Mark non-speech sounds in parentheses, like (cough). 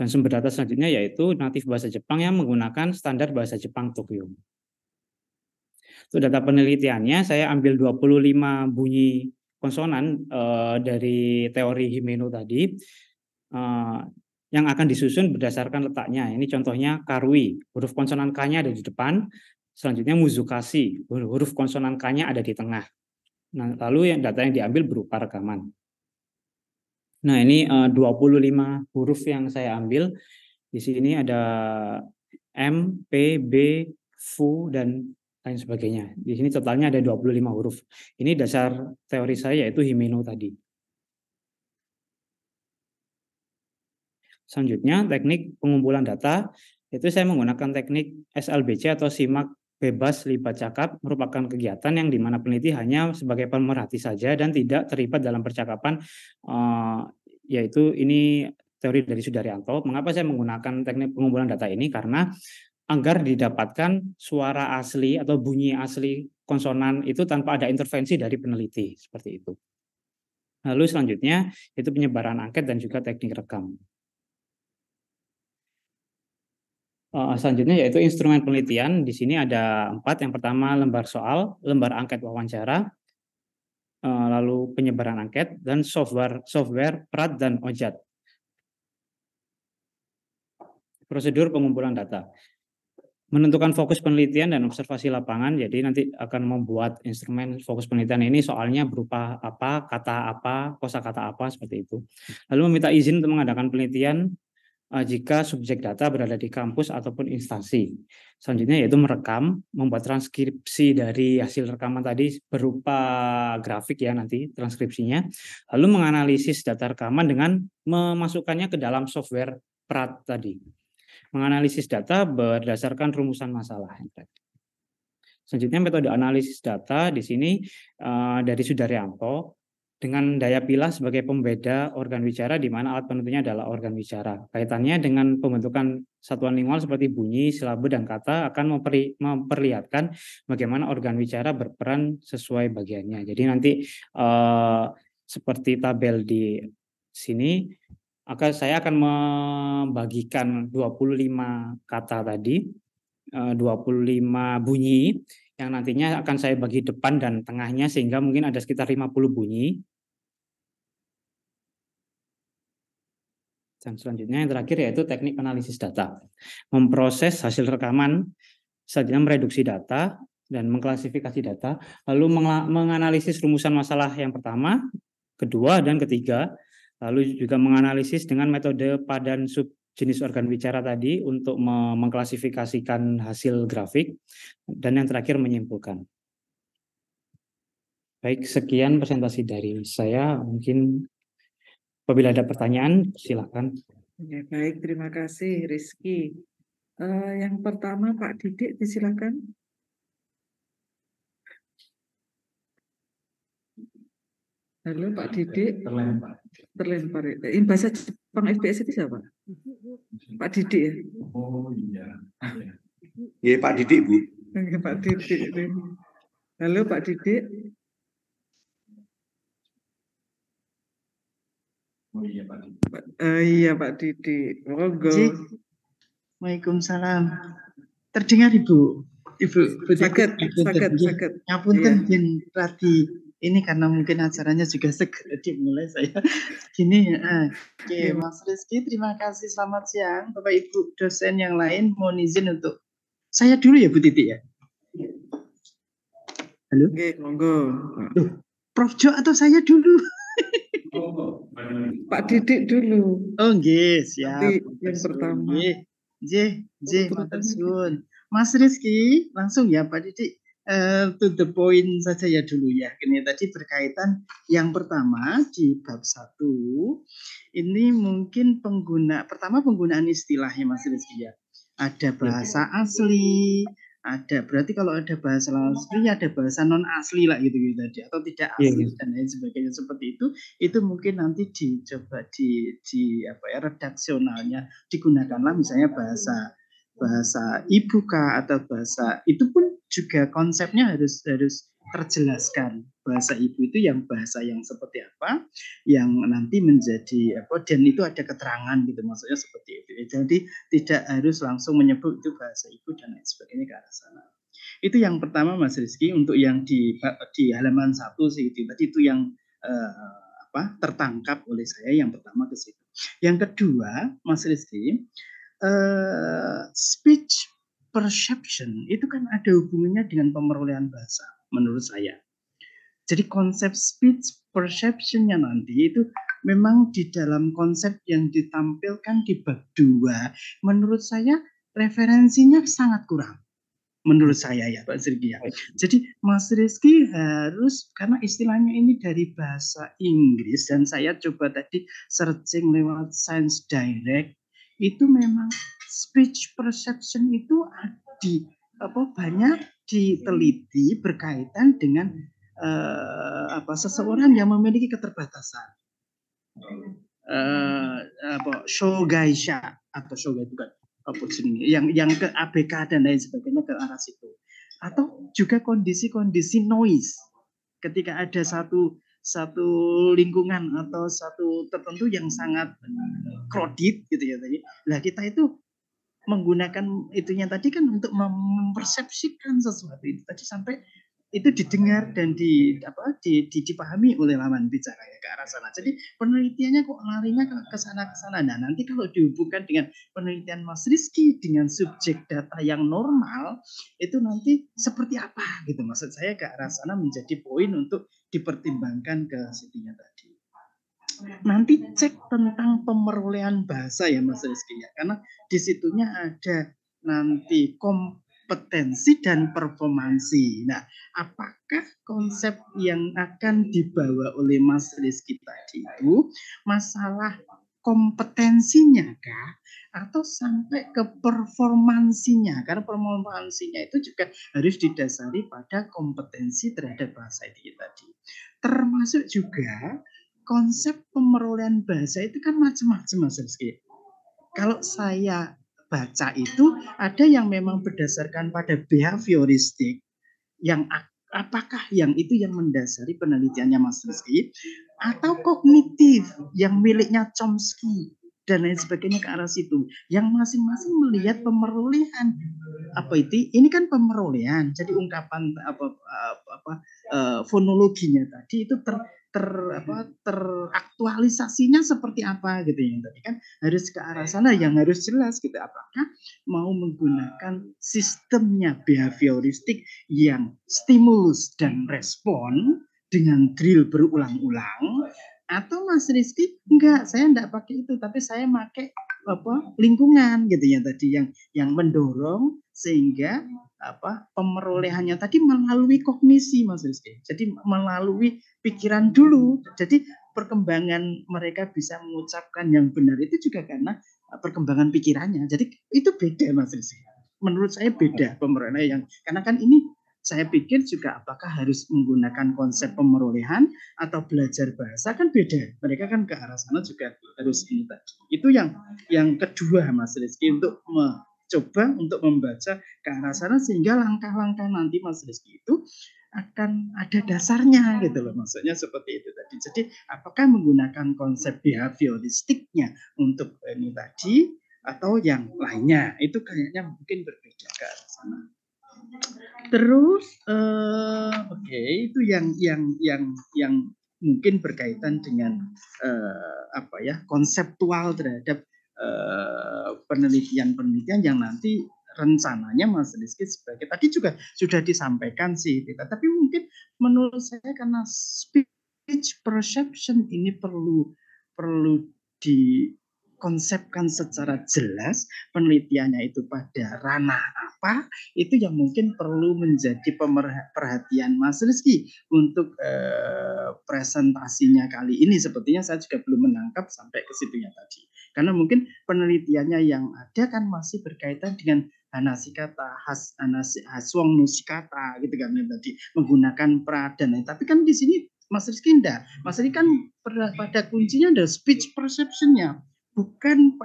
Dan sumber data selanjutnya yaitu natif bahasa Jepang yang menggunakan standar bahasa Jepang Tokyo. Untuk data penelitiannya, saya ambil 25 bunyi konsonan eh, dari teori Himeno tadi eh, yang akan disusun berdasarkan letaknya. Ini contohnya karui, huruf konsonan K-nya ada di depan, selanjutnya muzukasi huruf konsonan K-nya ada di tengah. Nah, lalu yang data yang diambil berupa rekaman. Nah, ini eh, uh, 25 huruf yang saya ambil. Di sini ada M, P, B, FU, dan lain sebagainya. Di sini totalnya ada 25 huruf. Ini dasar teori saya yaitu Himeno tadi. Selanjutnya, teknik pengumpulan data. Itu saya menggunakan teknik SLBC atau SIMAK bebas lipat cakap merupakan kegiatan yang dimana peneliti hanya sebagai pemerhati saja dan tidak terlibat dalam percakapan uh, yaitu ini teori dari Sudaryanto. Mengapa saya menggunakan teknik pengumpulan data ini? Karena agar didapatkan suara asli atau bunyi asli konsonan itu tanpa ada intervensi dari peneliti seperti itu. Lalu selanjutnya itu penyebaran angket dan juga teknik rekam. Uh, selanjutnya yaitu instrumen penelitian. Di sini ada empat. Yang pertama lembar soal, lembar angket wawancara, uh, lalu penyebaran angket dan software software Prat dan Ojat. Prosedur pengumpulan data. Menentukan fokus penelitian dan observasi lapangan. Jadi nanti akan membuat instrumen fokus penelitian ini soalnya berupa apa, kata apa, kosa kata apa seperti itu. Lalu meminta izin untuk mengadakan penelitian Eh, jika subjek data berada di kampus ataupun instansi. Selanjutnya yaitu merekam, membuat transkripsi dari hasil rekaman tadi berupa grafik ya nanti transkripsinya. Lalu menganalisis data rekaman dengan memasukkannya ke dalam software PRAT tadi. Menganalisis data berdasarkan rumusan masalah. Selanjutnya metode analisis data di sini eh, dari Sudaryanto dengan daya pilah sebagai pembeda organ bicara, di mana alat penentunya adalah organ bicara. Kaitannya dengan pembentukan satuan lingual seperti bunyi, silabe, dan kata akan memperli memperlihatkan bagaimana organ bicara berperan sesuai bagiannya. Jadi nanti uh, seperti tabel di sini, akan saya akan membagikan 25 kata tadi, eh, uh, 25 bunyi yang nantinya akan saya bagi depan dan tengahnya sehingga mungkin ada sekitar 50 bunyi. Dan selanjutnya yang terakhir yaitu teknik analisis data. Memproses hasil rekaman, selanjutnya mereduksi data dan mengklasifikasi data, lalu menganalisis rumusan masalah yang pertama, kedua, dan ketiga, lalu juga menganalisis dengan metode padan sub jenis organ bicara tadi untuk mengklasifikasikan hasil grafik dan yang terakhir menyimpulkan. Baik, sekian presentasi dari saya. Mungkin apabila ada pertanyaan, silakan. Ya, baik, terima kasih Rizky. Uh, yang pertama Pak Didik, silakan. Halo Pak Didik. Terlempar. Terlempar. Ini bahasa Pang FBS itu siapa? Mm-hmm. Pak Didik ya? Oh iya. Iya Pak Didik Bu. Pak Didik. Halo Pak Didik. Oh iya Pak Didi. Uh, eh, iya Pak Didi. Monggo. Waalaikumsalam. Terdengar Ibu. Ibu, Ibu sakit, sakit, sakit. Nyapunten yeah. berarti ini karena mungkin acaranya juga (laughs) segera dimulai saya gini ya. Oke, okay, iya, Mas Rizky, terima kasih. Selamat siang, Bapak Ibu dosen yang lain. Mohon izin untuk saya dulu ya, Bu Titi ya. Halo. Oke, monggo. Prof Jo atau saya dulu? (laughs) Pak Didik dulu. Oh, nggih, siap. yang pertama. Nggih. J, J, Mas Rizky, langsung ya Pak Didik tutup eh, to the point saja ya dulu ya. Ini tadi berkaitan yang pertama di bab satu ini mungkin pengguna pertama penggunaan istilahnya Mas Rizky ya. Ada bahasa asli, ada berarti kalau ada bahasa asli ada bahasa non asli lah gitu gitu tadi atau tidak iya, asli yeah. dan lain sebagainya seperti itu itu mungkin nanti dicoba di di apa ya redaksionalnya digunakanlah misalnya bahasa bahasa ibu kah atau bahasa itu pun juga konsepnya harus harus terjelaskan bahasa ibu itu yang bahasa yang seperti apa yang nanti menjadi apa dan itu ada keterangan gitu maksudnya seperti itu ya, jadi tidak harus langsung menyebut itu bahasa ibu dan lain sebagainya ke arah sana itu yang pertama Mas Rizky untuk yang di di halaman satu sih itu tadi itu yang eh, apa tertangkap oleh saya yang pertama ke situ yang kedua Mas Rizky Eh, speech perception itu kan ada hubungannya dengan pemerolehan bahasa menurut saya. Jadi konsep speech perceptionnya nanti itu memang di dalam konsep yang ditampilkan di bab 2 menurut saya referensinya sangat kurang menurut saya ya Pak Sergi ya. Jadi Mas Rizky harus karena istilahnya ini dari bahasa Inggris dan saya coba tadi searching lewat Science Direct itu memang speech perception itu di apa banyak diteliti berkaitan dengan uh, apa seseorang yang memiliki keterbatasan. uh, apa shogaisha atau shogai bukan apa jenisnya yang yang ke ABK dan lain sebagainya ke arah situ atau juga kondisi-kondisi noise ketika ada satu satu lingkungan atau satu tertentu yang sangat kredit gitu ya tadi. Lah kita itu menggunakan itunya tadi kan untuk mempersepsikan sesuatu itu tadi sampai itu didengar dan di apa di, di, dipahami oleh lawan bicara ya ke arah sana. Jadi penelitiannya kok larinya ke sana ke sana. Nah nanti kalau dihubungkan dengan penelitian Mas Rizky dengan subjek data yang normal itu nanti seperti apa gitu maksud saya ke arah sana menjadi poin untuk dipertimbangkan ke situnya tadi. Nanti cek tentang pemerolehan bahasa ya Mas Rizky ya karena disitunya ada nanti kom kompetensi dan performansi. Nah, apakah konsep yang akan dibawa oleh Mas Rizky tadi itu masalah kompetensinya kah atau sampai ke performansinya karena performansinya itu juga harus didasari pada kompetensi terhadap bahasa itu tadi termasuk juga konsep pemerolehan bahasa itu kan macam-macam mas Rizky kalau saya baca itu ada yang memang berdasarkan pada behavioristik yang apakah yang itu yang mendasari penelitiannya Mas Rizky atau kognitif yang miliknya Chomsky dan lain sebagainya ke arah situ yang masing-masing melihat pemerolehan apa itu ini kan pemerolehan jadi ungkapan apa apa, apa uh, fonologinya tadi itu ter ter apa ter aktualisasinya seperti apa gitu ya? tadi kan harus ke arah sana yang harus jelas gitu apakah mau menggunakan sistemnya behavioristik yang stimulus dan respon dengan drill berulang-ulang atau Mas Rizky enggak saya enggak pakai itu tapi saya pakai apa lingkungan gitu ya tadi yang yang mendorong sehingga apa pemerolehannya tadi melalui kognisi Mas Rizky jadi melalui pikiran dulu jadi perkembangan mereka bisa mengucapkan yang benar itu juga karena eh, perkembangan pikirannya. Jadi itu beda Mas Rizky. Menurut saya beda pemerintah yang karena kan ini saya pikir juga apakah harus menggunakan konsep pemerolehan atau belajar bahasa kan beda. Mereka kan ke arah sana juga harus ini tadi. Itu yang yang kedua Mas Rizky untuk mencoba untuk membaca ke arah sana sehingga langkah-langkah nanti Mas Rizky itu akan ada dasarnya gitu loh maksudnya seperti itu tadi jadi apakah menggunakan konsep behavioristiknya untuk ini tadi atau yang lainnya itu kayaknya mungkin berbeda ke arah sana terus uh, oke okay, itu yang yang yang yang mungkin berkaitan dengan uh, apa ya konseptual terhadap eh, penelitian-penelitian yang nanti rencananya Mas Rizky sebagai tadi juga sudah disampaikan sih, kita, tapi mungkin menurut saya karena speech perception ini perlu perlu dikonsepkan secara jelas penelitiannya itu pada ranah apa itu yang mungkin perlu menjadi perhatian Mas Rizky untuk eh, presentasinya kali ini sepertinya saya juga belum menangkap sampai ke situnya tadi karena mungkin penelitiannya yang ada kan masih berkaitan dengan anasikata has hanasi, haswong nusikata gitu kan berarti menggunakan pradana tapi kan di sini Mas Rizky enggak. Mas Rizky kan iya. pada, pada kuncinya ada speech perceptionnya bukan